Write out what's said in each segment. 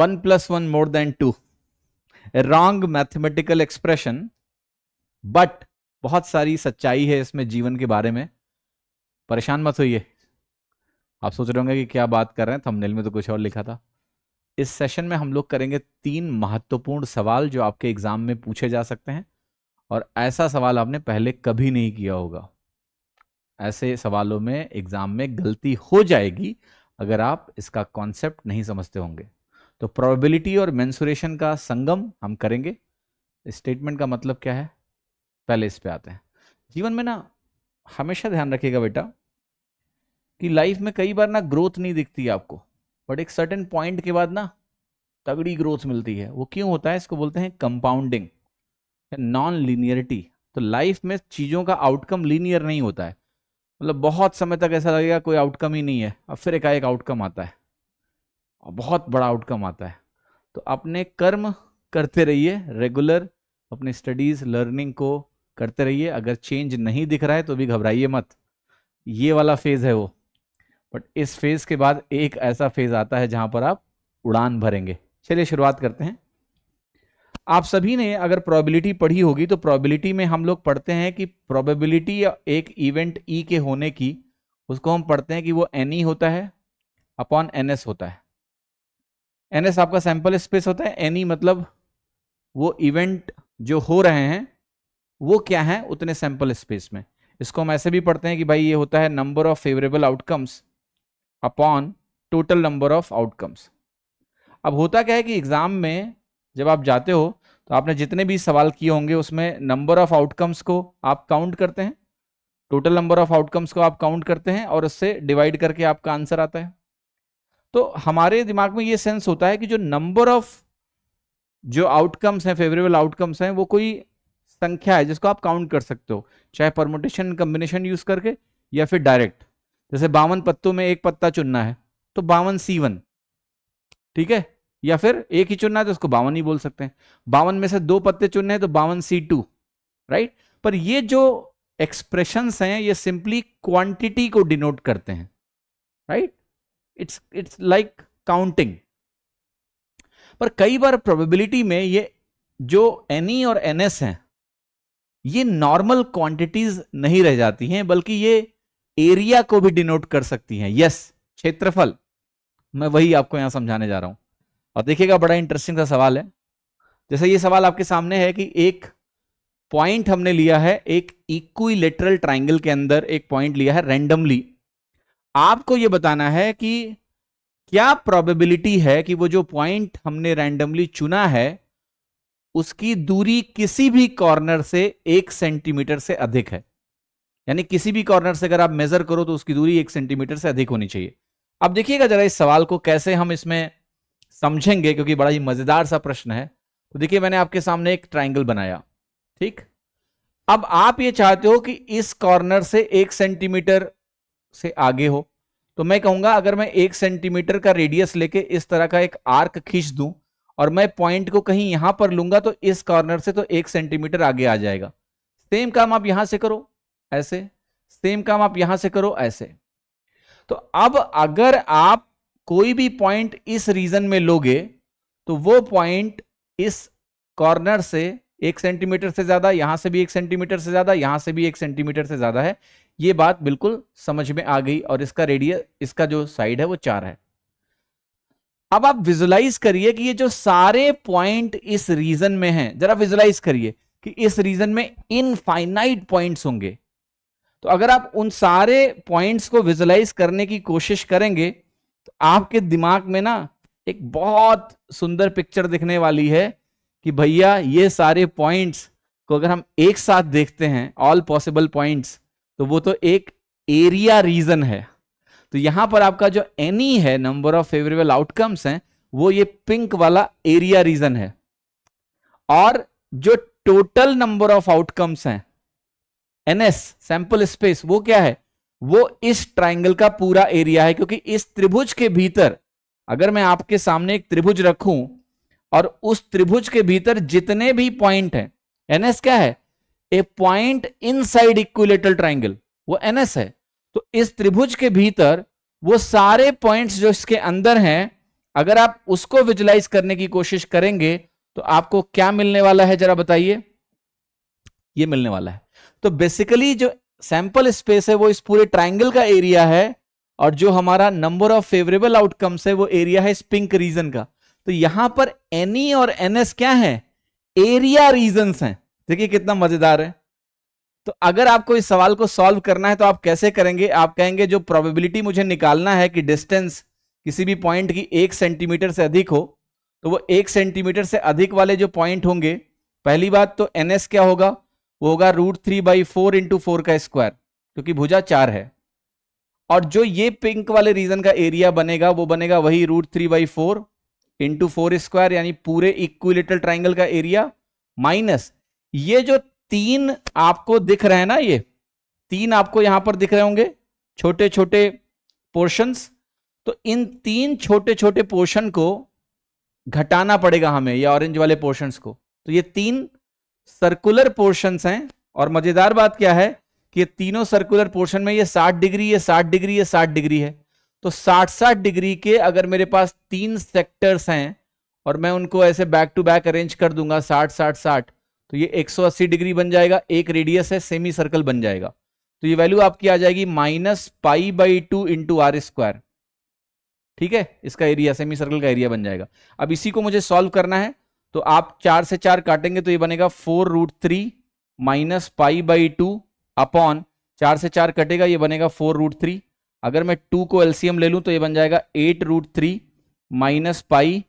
1 plus 1 more than 2 a wrong mathematical expression but बहुत सारी सच्चाई है इसमें जीवन के बारे में परेशान मत होइए आप सोच रहे होंगे कि क्या बात कर रहे हैं थंबनेल में तो कुछ और लिखा था इस सेशन में हम लोग करेंगे तीन महत्वपूर्ण सवाल जो आपके एग्जाम में पूछे जा सकते हैं और ऐसा सवाल आपने पहले कभी नहीं किया होगा ऐसे सवालों में एग्जाम में गलती हो जाएगी अगर आप इसका कॉन्सेप्ट नहीं समझते होंगे तो प्रोबेबिलिटी और मैंसुरेशन का संगम हम करेंगे स्टेटमेंट का मतलब क्या है पहले इस पे आते हैं जीवन में ना हमेशा ध्यान रखिएगा बेटा कि लाइफ में कई बार ना ग्रोथ नहीं दिखती आपको बट एक सर्टेन पॉइंट के बाद ना तगड़ी ग्रोथ मिलती है वो क्यों होता है इसको बोलते हैं कंपाउंडिंग नॉन लीनियरिटी तो लाइफ में चीज़ों का आउटकम लीनियर नहीं होता है मतलब बहुत समय तक ऐसा लगेगा कोई आउटकम ही नहीं है अब फिर एकाएक आउटकम आता है और बहुत बड़ा आउटकम आता है तो अपने कर्म करते रहिए रेगुलर अपने स्टडीज लर्निंग को करते रहिए अगर चेंज नहीं दिख रहा है तो भी घबराइए मत ये वाला फेज़ है वो बट इस फेज़ के बाद एक ऐसा फेज़ आता है जहाँ पर आप उड़ान भरेंगे चलिए शुरुआत करते हैं आप सभी ने अगर प्रोबेबिलिटी पढ़ी होगी तो प्रोबेबिलिटी में हम लोग पढ़ते हैं कि प्रोबेबिलिटी एक इवेंट ई e के होने की उसको हम पढ़ते हैं कि वो एन ई e होता है अपॉन एन एस होता है एन एस आपका सैंपल स्पेस होता है एनी मतलब वो इवेंट जो हो रहे हैं वो क्या है उतने सैंपल स्पेस में इसको हम ऐसे भी पढ़ते हैं कि भाई ये होता है number of favourable outcomes upon total number of outcomes अब होता क्या है कि एग्ज़ाम में जब आप जाते हो तो आपने जितने भी सवाल किए होंगे उसमें नंबर ऑफ आउटकम्स को आप काउंट करते हैं टोटल नंबर ऑफ आउटकम्स को आप काउंट करते हैं और उससे डिवाइड करके आपका आंसर आता है तो हमारे दिमाग में ये सेंस होता है कि जो नंबर ऑफ जो आउटकम्स हैं फेवरेबल आउटकम्स हैं वो कोई संख्या है जिसको आप काउंट कर सकते हो चाहे परमोटेशन कम्बिनेशन यूज करके या फिर डायरेक्ट जैसे बावन पत्तों में एक पत्ता चुनना है तो बावन सी वन ठीक है या फिर एक ही चुनना है तो उसको बावन ही बोल सकते हैं बावन में से दो पत्ते चुनने हैं तो बावन सी टू राइट पर ये जो एक्सप्रेशंस हैं ये सिंपली क्वांटिटी को डिनोट करते हैं right it's it's like counting पर कई बार प्रोबेबिलिटी में ये जो एन ई e और एन एस हैं ये नॉर्मल क्वांटिटीज नहीं रह जाती हैं बल्कि ये एरिया को भी डिनोट कर सकती हैं यस क्षेत्रफल मैं वही आपको यहां समझाने जा रहा हूं और देखिएगा बड़ा इंटरेस्टिंग सा सवाल है जैसे ये सवाल आपके सामने है कि एक पॉइंट हमने लिया है एक इक्वी लेटरल ट्राइंगल के अंदर एक पॉइंट लिया है रेंडमली आपको ये बताना है कि क्या प्रोबेबिलिटी है कि वो जो पॉइंट हमने रैंडमली चुना है उसकी दूरी किसी भी कॉर्नर से एक सेंटीमीटर से अधिक है यानी किसी भी कॉर्नर से अगर आप मेजर करो तो उसकी दूरी एक सेंटीमीटर से अधिक होनी चाहिए अब देखिएगा जरा इस सवाल को कैसे हम इसमें समझेंगे क्योंकि बड़ा ही मजेदार सा प्रश्न है तो देखिए मैंने आपके सामने एक ट्राइंगल बनाया ठीक अब आप ये चाहते हो कि इस कॉर्नर से एक सेंटीमीटर से आगे हो तो मैं कहूंगा अगर मैं एक सेंटीमीटर का रेडियस लेके इस तरह का एक आर्क खींच दूं और मैं पॉइंट को कहीं यहां पर लूंगा तो इस कॉर्नर से तो एक सेंटीमीटर आगे आ जाएगा सेम काम आप यहां से करो ऐसे सेम काम आप यहां से करो ऐसे तो अब अगर आप कोई भी पॉइंट इस रीजन में लोगे तो वो पॉइंट इस कॉर्नर से एक सेंटीमीटर से ज़्यादा यहां से भी एक सेंटीमीटर से ज़्यादा यहां से भी एक सेंटीमीटर से ज़्यादा है ये बात बिल्कुल समझ में आ गई और इसका रेडियस इसका जो साइड है वो चार है अब आप विजुलाइज करिए कि ये जो सारे पॉइंट इस रीजन में हैं जरा विजुलाइज करिए कि इस रीजन में इनफाइनाइट पॉइंट्स होंगे तो अगर आप उन सारे पॉइंट्स को विजुलाइज करने की कोशिश करेंगे तो आपके दिमाग में ना एक बहुत सुंदर पिक्चर दिखने वाली है कि भैया ये सारे पॉइंट्स को अगर हम एक साथ देखते हैं ऑल पॉसिबल पॉइंट्स तो वो तो एक एरिया रीजन है तो यहां पर आपका जो एनी है नंबर ऑफ फेवरेबल आउटकम्स हैं वो ये पिंक वाला एरिया रीजन है और जो total number of outcomes NS एनएस सैंपल स्पेस वो क्या है वो इस ट्राइंगल का पूरा एरिया है क्योंकि इस त्रिभुज के भीतर अगर मैं आपके सामने एक त्रिभुज रखूं और उस त्रिभुज के भीतर जितने भी पॉइंट हैं एनएस क्या है a point inside equilateral triangle वो एनएस है तो इस त्रिभुज के भीतर वो सारे पॉइंट्स जो इसके अंदर हैं अगर आप उसको विजुलाइज करने की कोशिश करेंगे तो आपको क्या मिलने वाला है जरा बताइए ये मिलने वाला है तो बेसिकली जो सैंपल स्पेस है वो इस पूरे ट्राइंगल का एरिया है और जो हमारा नंबर ऑफ फेवरेबल आउटकम्स है वो एरिया है इस पिंक रीजन का तो यहां पर एनी e और एनएस क्या है एरिया रीजन है देखिए कितना मजेदार है तो अगर आपको इस सवाल को सॉल्व करना है तो आप कैसे करेंगे आप कहेंगे जो प्रोबेबिलिटी मुझे निकालना है कि डिस्टेंस किसी भी पॉइंट की एक सेंटीमीटर से अधिक हो तो वो एक सेंटीमीटर से अधिक वाले जो पॉइंट होंगे पहली बात तो एन क्या होगा वो होगा root three by four into four का स्क्वायर क्योंकि भुजा चार है और जो ये पिंक वाले रीजन का एरिया बनेगा वो बनेगा वही root three by four into four square यानी पूरे इक्विलेटर ट्राइंगल का एरिया माइनस ये जो तीन आपको दिख रहे हैं ना ये तीन आपको यहां पर दिख रहे होंगे छोटे छोटे पोर्शंस तो इन तीन छोटे छोटे पोर्शन को घटाना पड़ेगा हमें ये ऑरेंज वाले पोर्शंस को तो ये तीन सर्कुलर पोर्शंस हैं और मजेदार बात क्या है कि ये तीनों सर्कुलर पोर्शन में ये 60 डिग्री ये 60 डिग्री ये 60 डिग्री है तो 60-60 डिग्री के अगर मेरे पास तीन सेक्टर्स हैं और मैं उनको ऐसे बैक टू बैक अरेंज कर दूंगा 60-60-60 तो ये 180 डिग्री बन जाएगा एक रेडियस है सेमी सर्कल बन जाएगा तो ये वैल्यू आपकी आ जाएगी minus pi by two into R square ठीक है इसका एरिया सेमी सर्कल का एरिया बन जाएगा अब इसी को मुझे सॉल्व करना है तो आप चार से चार काटेंगे तो ये बनेगा four root three minus pi by two upon चार से चार कटेगा ये बनेगा फोर रूट थ्री अगर मैं टू को एलसीएम ले लूं तो ये बन जाएगा eight root three minus pi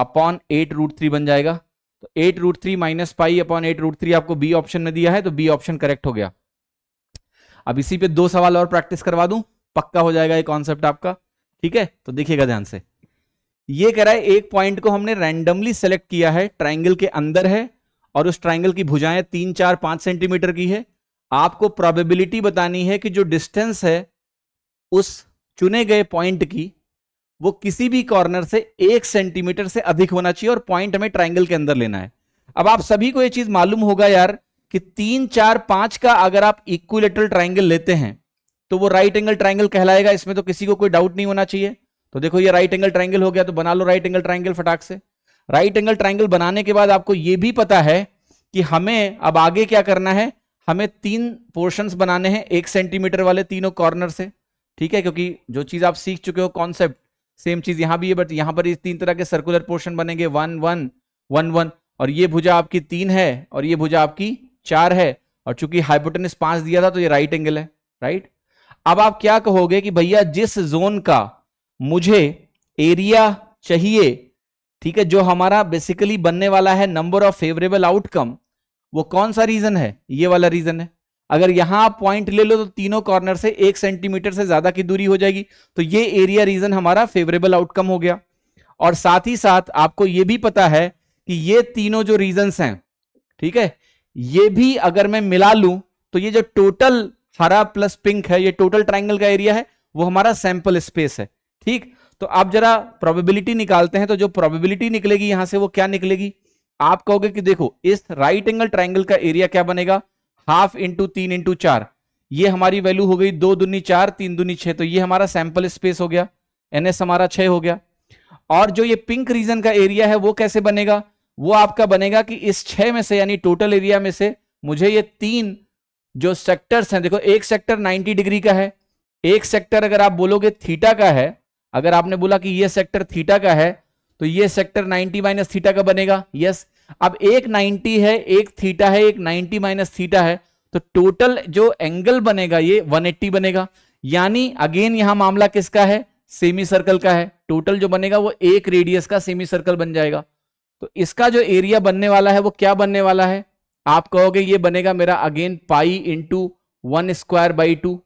upon eight root three बन जाएगा तो eight root three minus pi upon eight root three आपको बी ऑप्शन में दिया है तो बी ऑप्शन करेक्ट हो गया अब इसी पे दो सवाल और प्रैक्टिस करवा दूं पक्का हो जाएगा ये कॉन्सेप्ट आपका ठीक है तो देखिएगा ध्यान से ये कह रहा है एक पॉइंट को हमने रैंडमली सेलेक्ट किया है ट्राइंगल के अंदर है और उस ट्राइंगल की भुजाएं तीन चार पांच सेंटीमीटर की है आपको प्रोबेबिलिटी बतानी है कि जो डिस्टेंस है उस चुने गए पॉइंट की वो किसी भी कॉर्नर से एक सेंटीमीटर से अधिक होना चाहिए और पॉइंट हमें ट्राइंगल के अंदर लेना है अब आप सभी को यह चीज मालूम होगा यार कि तीन चार पांच का अगर आप इक्विलेटरल ट्राइंगल लेते हैं तो वो राइट एंगल ट्राइंगल कहलाएगा इसमें तो किसी को कोई डाउट नहीं होना चाहिए तो देखो ये राइट एंगल ट्राइंगल हो गया तो बना लो राइट एंगल ट्राइंगल फटाक से राइट एंगल ट्राइंगल बनाने के बाद आपको ये भी पता है कि हमें अब आगे क्या करना है हमें तीन पोर्शंस बनाने हैं एक सेंटीमीटर वाले तीनों कॉर्नर से ठीक है क्योंकि जो चीज़ आप सीख चुके हो कॉन्सेप्ट सेम चीज़ यहां भी है बट यहां पर तीन तरह के सर्कुलर पोर्शन बनेंगे वन वन वन वन और ये भुजा आपकी तीन है और ये भुजा आपकी चार है और चूंकि हाइपोटेनिस पांच दिया था तो ये राइट एंगल है राइट अब आप क्या कहोगे कि भैया जिस जोन का मुझे एरिया चाहिए ठीक है जो हमारा बेसिकली बनने वाला है नंबर ऑफ फेवरेबल आउटकम वो कौन सा रीजन है ये वाला रीजन है अगर यहां आप पॉइंट ले लो तो तीनों कॉर्नर से एक सेंटीमीटर से ज्यादा की दूरी हो जाएगी तो ये एरिया रीजन हमारा फेवरेबल आउटकम हो गया और साथ ही साथ आपको ये भी पता है कि ये तीनों जो रीजन हैं ठीक है ये भी अगर मैं मिला लू तो ये जो टोटल हरा प्लस पिंक है ये टोटल ट्राइंगल का एरिया है वो हमारा सैंपल स्पेस है ठीक तो आप जरा प्रोबेबिलिटी निकालते हैं तो जो प्रोबेबिलिटी निकलेगी यहां से वो क्या निकलेगी आप कहोगे कि देखो इस राइट एंगल ट्राइंगल का एरिया क्या बनेगा हाफ इंटू तीन इंटू चार ये हमारी वैल्यू हो गई दो दुनी चार तीन दुनी छह तो ये हमारा सैंपल स्पेस हो गया एनएस हमारा छह हो गया और जो ये पिंक रीजन का एरिया है वो कैसे बनेगा वो आपका बनेगा कि इस छह में से यानी टोटल एरिया में से मुझे ये तीन जो सेक्टर्स हैं देखो एक सेक्टर 90 डिग्री का है एक सेक्टर अगर आप बोलोगे थीटा का है अगर आपने बोला कि ये सेक्टर थीटा का है तो ये सेक्टर 90 माइनस थीटा का बनेगा यस अब एक 90 है एक थीटा है एक 90 माइनस थीटा है तो टोटल जो एंगल बनेगा ये 180 बनेगा यानी अगेन यहां मामला किसका है सेमी सर्कल का है टोटल जो बनेगा वो एक रेडियस का सेमी सर्कल बन जाएगा तो इसका जो एरिया बनने वाला है वो क्या बनने वाला है आप कहोगे ये बनेगा मेरा again pi into one square by two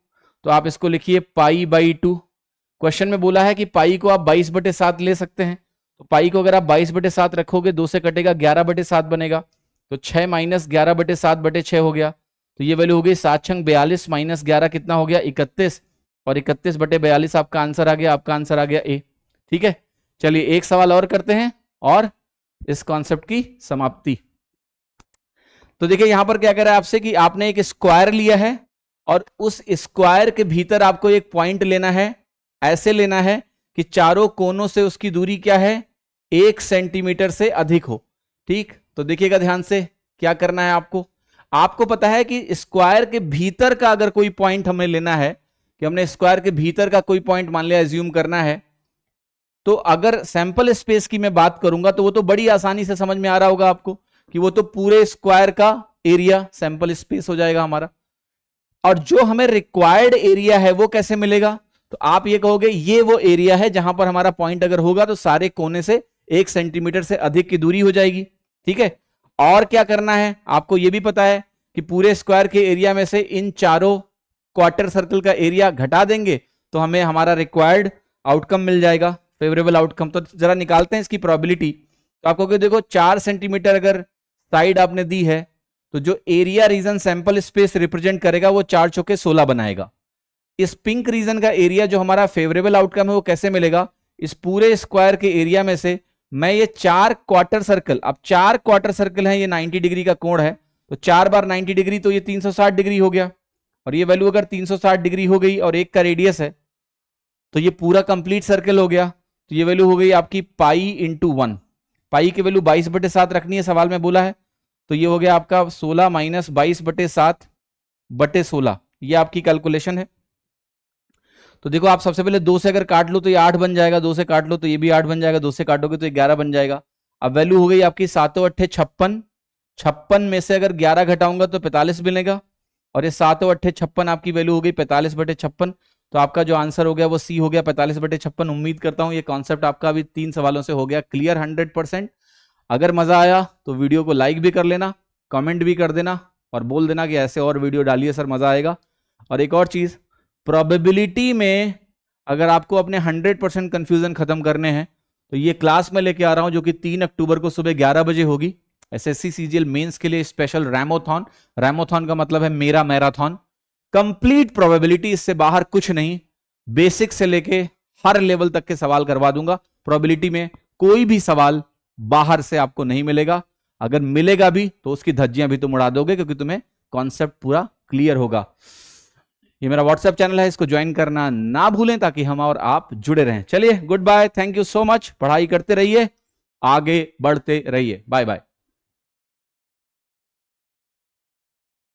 तो आप इसको लिखिए पाई बाई टू क्वेश्चन में बोला है कि पाई को आप बाईस बटे सात ले सकते हैं तो पाई को अगर आप बाईस बटे सात रखोगे दो से कटेगा ग्यारह बटे सात बनेगा तो छह माइनस ग्यारह बटे सात बटे छह हो गया तो ये वैल्यू हो गई सात छंग बयालीस माइनस ग्यारह कितना हो गया इकतीस और इकतीस बटे बयालीस आपका आंसर आ गया आपका आंसर आ गया ए ठीक है चलिए एक सवाल और करते हैं और इस कॉन्सेप्ट की समाप्ति तो देखिए यहां पर क्या कह रहा है आपसे कि आपने एक स्क्वायर लिया है और उस स्क्वायर के भीतर आपको एक पॉइंट लेना है ऐसे लेना है कि चारों कोनों से उसकी दूरी क्या है एक सेंटीमीटर से अधिक हो ठीक तो देखिएगा ध्यान से क्या करना है आपको आपको पता है कि स्क्वायर के भीतर का अगर कोई पॉइंट हमें लेना है कि हमने स्क्वायर के भीतर का कोई पॉइंट मान लिया एज्यूम करना है तो अगर सैंपल स्पेस की मैं बात करूंगा तो वो तो बड़ी आसानी से समझ में आ रहा होगा आपको कि वो तो पूरे स्क्वायर का एरिया सैंपल स्पेस हो जाएगा हमारा और जो हमें रिक्वायर्ड एरिया है वो कैसे मिलेगा तो आप ये कहोगे ये वो एरिया है जहां पर हमारा पॉइंट अगर होगा तो सारे कोने से एक सेंटीमीटर से अधिक की दूरी हो जाएगी ठीक है और क्या करना है आपको यह भी पता है कि पूरे स्क्वायर के एरिया में से इन चारों क्वार्टर सर्कल का एरिया घटा देंगे तो हमें हमारा रिक्वायर्ड आउटकम मिल जाएगा फेवरेबल आउटकम तो जरा निकालते हैं इसकी प्रॉबिलिटी तो आपको क्यों देखो चार सेंटीमीटर अगर साइड आपने दी है तो जो area region sample space represent करेगा वो चार चौके सोलह बनाएगा इस पिंक रीजन का एरिया जो हमारा फेवरेबल आउटकम है वो कैसे मिलेगा इस पूरे स्क्वायर के एरिया में से मैं ये चार क्वार्टर सर्कल अब चार क्वार्टर सर्कल है ये 90 डिग्री का कोण है तो चार बार 90 डिग्री तो ये 360 डिग्री हो गया और ये वैल्यू अगर 360 डिग्री हो गई और एक का रेडियस है तो ये पूरा कंप्लीट सर्कल हो गया तो ये वैल्यू हो गई आपकी पाई इंटू वन पाई की वैल्यू बाईस बटे सात रखनी है सवाल में बोला है तो ये हो गया आपका सोलह माइनस बाईस बटे सात बटे सोलह ये आपकी कैलकुलेशन है तो देखो आप सबसे पहले दो से अगर काट लो तो ये आठ बन जाएगा दो से काट लो तो ये भी आठ बन जाएगा दो से काटोगे तो ये ग्यारह बन जाएगा अब वैल्यू हो गई आपकी सातों अट्ठे छप्पन छप्पन में से अगर ग्यारह घटाऊंगा तो पैंतालीस मिलेगा और ये सातों अट्ठे छप्पन आपकी वैल्यू हो गई पैंतालीस बटे छप्पन तो आपका जो आंसर हो गया वो सी हो गया पैंतालीस बटे छप्पन उम्मीद करता हूँ ये कॉन्सेप्ट आपका अभी तीन सवालों से हो गया क्लियर हंड्रेड परसेंट अगर मजा आया तो वीडियो को लाइक भी कर लेना कमेंट भी कर देना और बोल देना कि ऐसे और वीडियो डालिए सर मजा आएगा और एक और चीज़ प्रोबेबिलिटी में अगर आपको अपने 100 परसेंट कन्फ्यूज़न ख़त्म करने हैं तो ये क्लास में लेके आ रहा हूं जो कि तीन अक्टूबर को सुबह ग्यारह बजे होगी एस एस सी मेंस के लिए स्पेशल रैमोथॉन रैमोथॉन का मतलब है मेरा मैराथन कंप्लीट प्रोबेबिलिटी इससे बाहर कुछ नहीं बेसिक से लेके हर लेवल तक के सवाल करवा दूंगा प्रॉबिलिटी में कोई भी सवाल बाहर से आपको नहीं मिलेगा अगर मिलेगा भी तो उसकी धज्जियां भी तुम उड़ा दोगे क्योंकि तुम्हें कॉन्सेप्ट पूरा क्लियर होगा ये मेरा व्हाट्सएप चैनल है इसको ज्वाइन करना ना भूलें ताकि हम और आप जुड़े रहें चलिए goodbye thank you so much पढ़ाई करते रहिए आगे बढ़ते रहिए बाय बाय